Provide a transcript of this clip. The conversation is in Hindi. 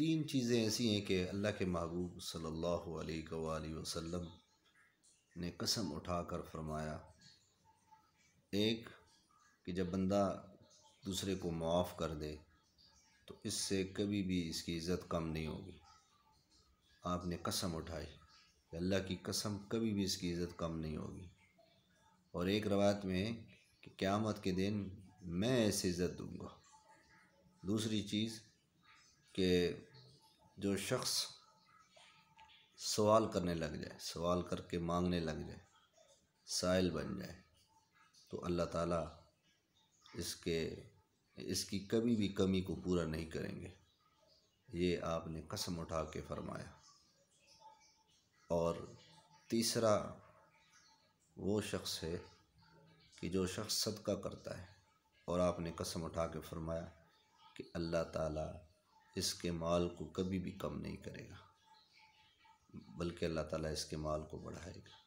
तीन चीज़ें ऐसी हैं कि अल्लाह के महबूब सल्लल्लाहु अलैहि वसल्लम ने कसम उठाकर फरमाया एक कि जब बंदा दूसरे को माफ़ कर दे तो इससे कभी भी इसकी इज़्ज़त कम नहीं होगी आपने कसम उठाई कि अल्लाह की कसम कभी भी इसकी इज़्ज़त कम नहीं होगी और एक रवायत में कि क़्यामत के दिन मैं ऐसे इज़्ज़त दूँगा दूसरी चीज़ कि जो शख्स सवाल करने लग जाए सवाल करके मांगने लग जाए साइल बन जाए तो अल्लाह ताला इसके इसकी कभी भी कमी को पूरा नहीं करेंगे ये आपने कसम उठा के फरमाया और तीसरा वो शख्स है कि जो शख्स सदका करता है और आपने कसम उठा के फरमाया कि अल्लाह ताला इसके माल को कभी भी कम नहीं करेगा बल्कि अल्लाह ताला इसके माल को बढ़ाएगा